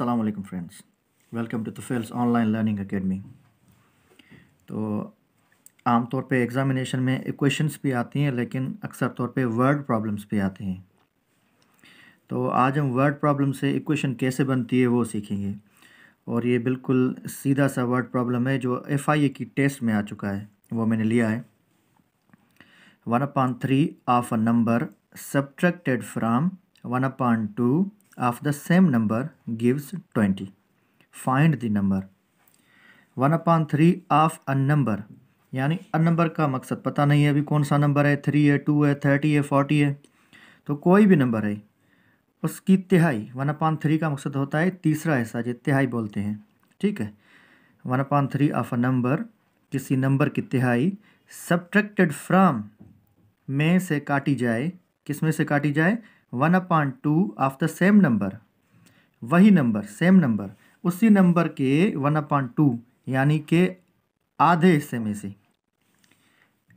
Aslam friends welcome to Tufail's online learning academy तो आमतौर पे एग्ज़ामिनेशन में इक्वेशंस भी आती हैं लेकिन अक्सर तौर पे वर्ड प्रॉब्लम्स भी आती हैं तो आज हम वर्ड प्रॉब्लम से इक्वेशन कैसे बनती है वो सीखेंगे और ये बिल्कुल सीधा सा वर्ड प्रॉब्लम है जो एफ आई ए की टेस्ट में आ चुका है वो मैंने लिया है one upon three of a number subtracted from one upon two of the same number gives 20. Find the number. One upon three of a number यानी अ नंबर का मकसद पता नहीं है अभी कौन सा नंबर है थ्री है टू है थर्टी है फोर्टी है तो कोई भी नंबर है उसकी तिहाई वन अपान थ्री का मकसद होता है तीसरा हिस्सा जो तिहाई बोलते हैं ठीक है one upon three of a number किसी नंबर की तिहाई सब्ट्रैक्टेड फ्राम में से काटी जाए किस में से काटी जाए one upon two of the same number वही नंबर सेम नंबर उसी नंबर के वन अपान टू यानी के आधे हिस्से में से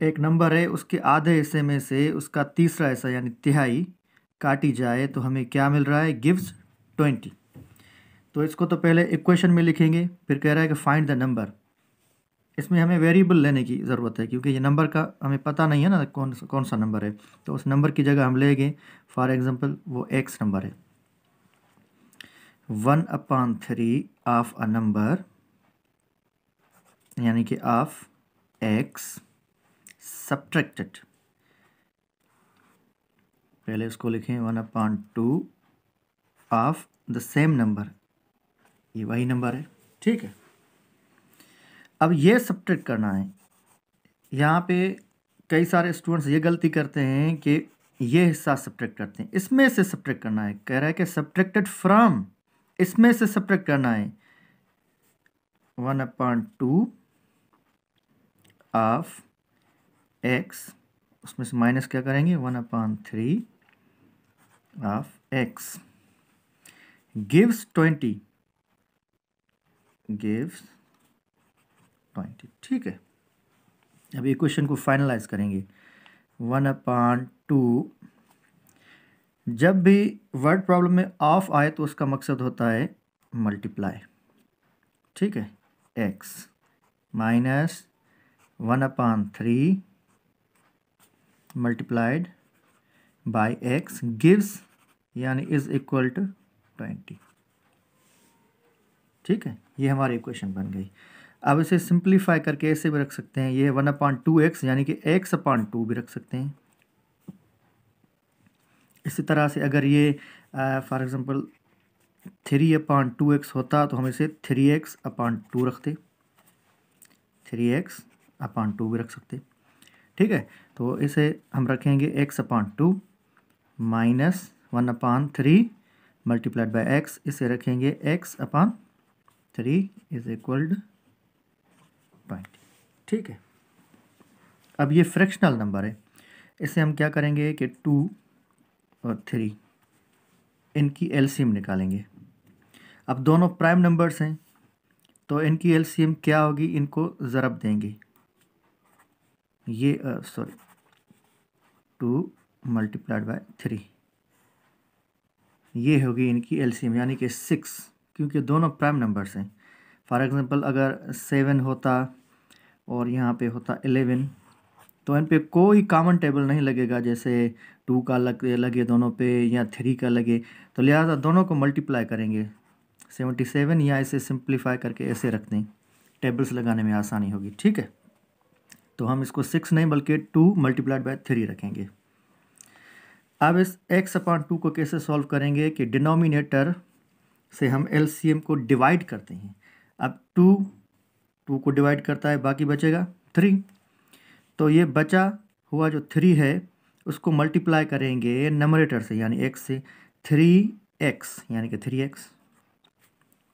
एक नंबर है उसके आधे हिस्से में से उसका तीसरा हिस्सा यानी तिहाई काटी जाए तो हमें क्या मिल रहा है गिव्स ट्वेंटी तो इसको तो पहले इक्वेशन में लिखेंगे फिर कह रहा है कि फाइंड द नंबर इसमें हमें वेरिएबल लेने की ज़रूरत है क्योंकि ये नंबर का हमें पता नहीं है ना कौन सा कौन सा नंबर है तो उस नंबर की जगह हम लेंगे फॉर एग्ज़ाम्पल वो एक्स नंबर है one upon three of a number यानी कि ऑफ एक्स सब्ट्रैक्टेड पहले उसको लिखें one upon two of the same number ये वही नंबर है ठीक है अब ये सब्ट्रैक्ट करना है यहाँ पे कई सारे स्टूडेंट्स ये गलती करते हैं कि ये हिस्सा सब्ट्रैक्ट करते हैं इसमें से सब्ट्रैक्ट करना है कह रहा है कि सब्ट्रैक्टेड फ्राम इसमें से सब्ट्रैक्ट करना है one upon two of X उसमें से माइनस क्या करेंगे one upon three of X gives twenty gives twenty ठीक है अब इक्वेशन को फाइनलाइज करेंगे वन अपान टू जब भी वर्ड प्रॉब्लम में ऑफ आए तो उसका मकसद होता है मल्टीप्लाई ठीक है X minus one upon three multiplied by X gives यानी इज इक्वल टू ट्वेंटी ठीक है ये हमारी इक्वेशन बन गई अब इसे सिंप्लीफाई करके ऐसे भी रख सकते हैं ये वन अपॉइंट टू एक्स यानी कि एक्स अपॉइंट टू भी रख सकते हैं इसी तरह से अगर ये for example three upon two X होता तो हम इसे थ्री एक्स अपॉइंट टू रखते थ्री एक्स अपॉइंट टू भी रख सकते ठीक है तो इसे हम रखेंगे X upon two minus one upon three multiplied by X इसे रखेंगे X upon three is equalled point ठीक है अब ये फ्रैक्शनल नंबर है इसे हम क्या करेंगे कि टू और थ्री इनकी एलसीएम निकालेंगे अब दोनों प्राइम नंबर्स हैं तो इनकी एलसीएम क्या होगी इनको ज़रब देंगे ये sorry two multiplied by three ये होगी इनकी एलसीएम यानी कि सिक्स क्योंकि दोनों प्राइम नंबर्स हैं फॉर एग्ज़ाम्पल अगर सेवन होता और यहाँ पे होता एलेवन तो इन पे कोई कामन टेबल नहीं लगेगा जैसे टू का लग लगे दोनों पे या थ्री का लगे तो लिहाजा दोनों को मल्टीप्लाई करेंगे सेवेंटी सेवन या इसे सिंप्लीफाई करके ऐसे रख दें टेबल्स लगाने में आसानी होगी ठीक है तो हम इसको सिक्स नहीं बल्कि टू मल्टीप्लाइड बाई थ्री रखेंगे अब इस एक्स अपॉन टू को कैसे सॉल्व करेंगे कि डिनोमिनेटर से हम एल को डिवाइड करते हैं अब टू टू को डिवाइड करता है बाकी बचेगा थ्री तो ये बचा हुआ जो थ्री है उसको मल्टीप्लाई करेंगे नमरेटर से यानी एक्स से थ्री एक्स यानी कि थ्री एक्स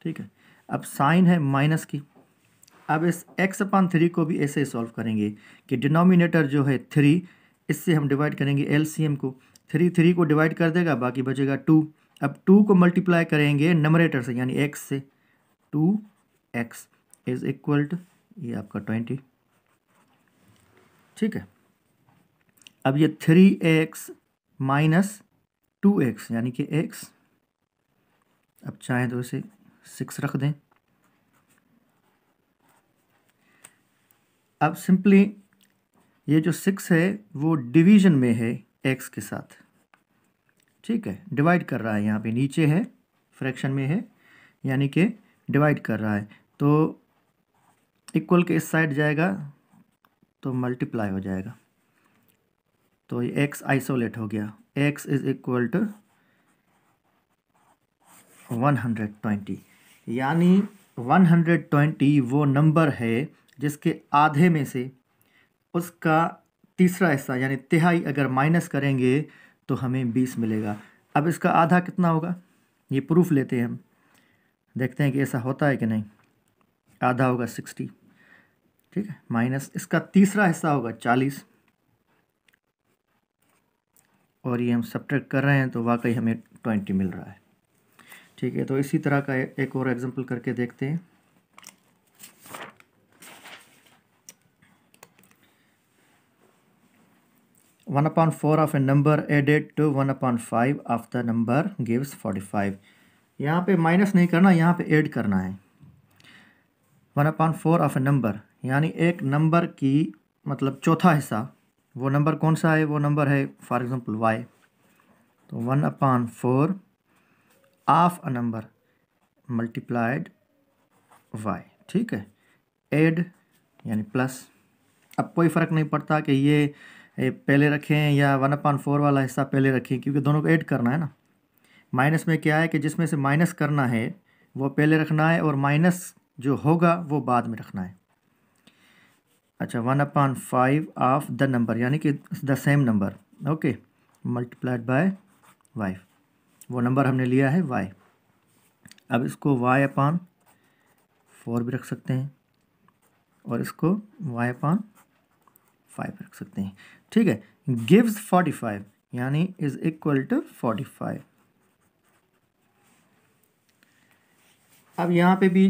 ठीक है अब साइन है माइनस की अब इस एक्स अपान थ्री को भी ऐसे सॉल्व करेंगे कि डिनोमिनेटर जो है थ्री इससे हम डिवाइड करेंगे एल को थ्री थ्री को डिवाइड कर देगा बाकी बचेगा टू अब टू को मल्टीप्लाई करेंगे नमरेटर से यानी एक्स से two X is equal to ये आपका ट्वेंटी ठीक है अब ये three X minus two X यानी कि एक्स अब चाहे तो इसे सिक्स रख दें अब सिंपली ये जो सिक्स है वो डिवीजन में है एक्स के साथ ठीक है डिवाइड कर रहा है यहाँ पे नीचे है फ्रैक्शन में है यानी कि डिवाइड कर रहा है तो इक्वल के इस साइड जाएगा तो मल्टीप्लाई हो जाएगा तो ये एक्स आइसोलेट हो गया X is equal to one hundred twenty यानी वन हंड्रेड ट्वेंटी वो नंबर है जिसके आधे में से उसका तीसरा हिस्सा यानी तिहाई अगर माइनस करेंगे तो हमें बीस मिलेगा अब इसका आधा कितना होगा ये प्रूफ लेते हैं हम देखते हैं कि ऐसा होता है कि नहीं आधा होगा सिक्सटी ठीक है माइनस इसका तीसरा हिस्सा होगा चालीस और ये हम सब्ट्रैक्ट कर रहे हैं तो वाकई हमें ट्वेंटी मिल रहा है ठीक है तो इसी तरह का एक और एग्जांपल करके देखते हैं one upon four of a number added to one upon five of the number gives forty five यहाँ पे माइनस नहीं करना यहाँ पे ऐड करना है one upon four of a number यानी एक नंबर की मतलब चौथा हिस्सा वो नंबर कौन सा है वो नंबर है फॉर एग्ज़ाम्पल वाई तो one upon four of a number multiplied Y ठीक है एड यानी प्लस अब कोई फ़र्क नहीं पड़ता कि ये पहले रखें या वन अपॉन फोर वाला हिस्सा पहले रखें क्योंकि दोनों को ऐड करना है ना माइनस में क्या है कि जिसमें से माइनस करना है वो पहले रखना है और माइनस जो होगा वो बाद में रखना है अच्छा one upon five of the number यानी कि the same number okay multiplied by Y वो नंबर हमने लिया है वाई अब इसको वाई अपान फोर भी रख सकते हैं और इसको वाई अपान फाइव रख सकते हैं ठीक है गिव्स फोर्टी फाइव यानी is equal to forty five अब यहाँ पे भी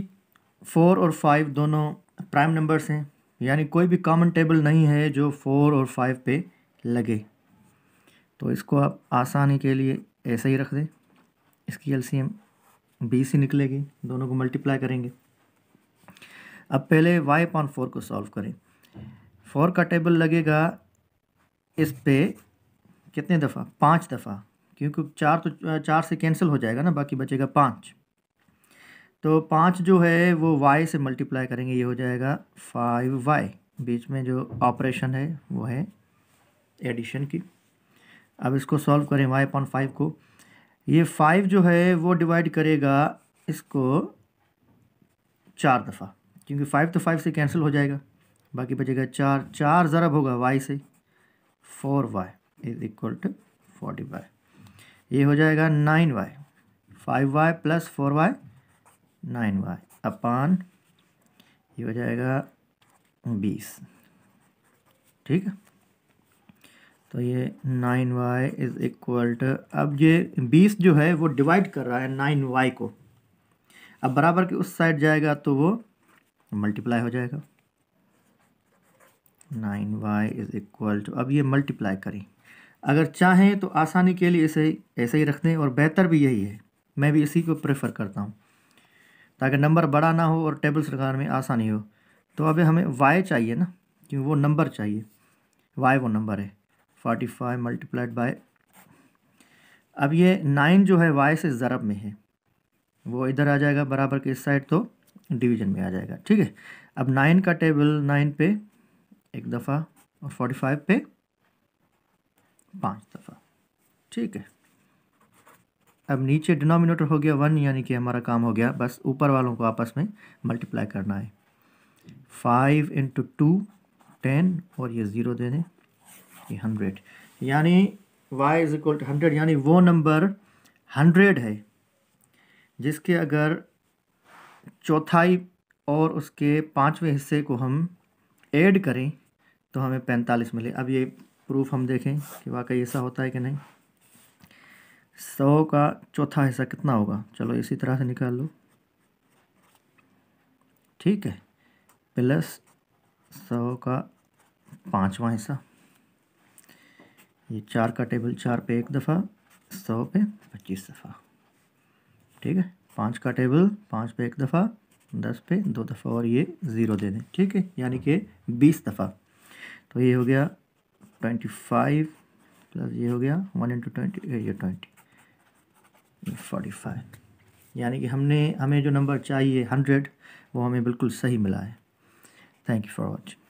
फ़ोर और फाइव दोनों प्राइम नंबर्स हैं यानी कोई भी कॉमन टेबल नहीं है जो फ़ोर और फाइव पे लगे तो इसको आप आसानी के लिए ऐसे ही रख दें इसकी एलसीएम बीस ही निकलेगी दोनों को मल्टीप्लाई करेंगे अब पहले वाई अपॉन फोर को सॉल्व करें फोर का टेबल लगेगा इस पे कितने दफ़ा पाँच दफ़ा क्योंकि चार तो चार से कैंसिल हो जाएगा ना बाकी बचेगा पाँच तो पाँच जो है वो वाई से मल्टीप्लाई करेंगे ये हो जाएगा फाइव वाई बीच में जो ऑपरेशन है वो है एडिशन की अब इसको सॉल्व करें वाई अपॉन फाइव को ये फाइव जो है वो डिवाइड करेगा इसको चार दफ़ा क्योंकि फाइव तो फाइव से कैंसिल हो जाएगा बाकी बचेगा चार चार ज़रब होगा वाई से four Y is equal to forty Y ये हो जाएगा nine Y five Y plus four Y nine Y upon ये हो जाएगा बीस ठीक है तो ये nine Y is equal to अब ये बीस जो है वो डिवाइड कर रहा है नाइन वाई को अब बराबर के उस साइड जाएगा तो वो मल्टीप्लाई हो जाएगा nine Y is equal to अब ये मल्टीप्लाई करें अगर चाहें तो आसानी के लिए इसे ऐसे ही रख दें और बेहतर भी यही है मैं भी इसी को प्रेफर करता हूँ ताकि नंबर बड़ा ना हो और टेबल्स लगाने में आसानी हो तो अभी हमें वाई चाहिए ना क्योंकि वो नंबर चाहिए वाई वो नंबर है फोर्टी फाइव मल्टीप्लाइड बाई अब ये नाइन जो है वाई से ज़रब में है वो इधर आ जाएगा बराबर के इस साइड तो डिवीजन में आ जाएगा ठीक है अब नाइन का टेबल नाइन पे एक दफ़ा और फोर्टी फाइव पे पाँच दफ़ा ठीक है अब नीचे डिनोमिनेटर हो गया वन यानी कि हमारा काम हो गया बस ऊपर वालों को आपस में मल्टीप्लाई करना है फाइव इंटू टू टेन और ये ज़ीरो दे दें ये हंड्रेड यानी Y is equal to hundred यानी वो नंबर हंड्रेड है जिसके अगर चौथाई और उसके पाँचवें हिस्से को हम ऐड करें तो हमें पैंतालीस मिले अब ये प्रूफ हम देखें कि वाकई ऐसा होता है कि नहीं सौ का चौथा हिस्सा कितना होगा चलो इसी तरह से निकाल लो ठीक है प्लस सौ का पाँचवा हिस्सा ये चार का टेबल चार पे एक दफ़ा सौ पे पच्चीस दफ़ा ठीक है पाँच का टेबल पाँच पे एक दफ़ा दस पे दो दफ़ा और ये ज़ीरो दे दें ठीक है यानी कि बीस दफ़ा तो ये हो गया ट्वेंटी फाइव प्लस ये हो गया वन इंटू ट्वेंटी ये ट्वेंटी फोर्टी फाइव यानी कि हमने हमें जो नंबर चाहिए हंड्रेड वो हमें बिल्कुल सही मिला है थैंक यू फॉर वॉचिंग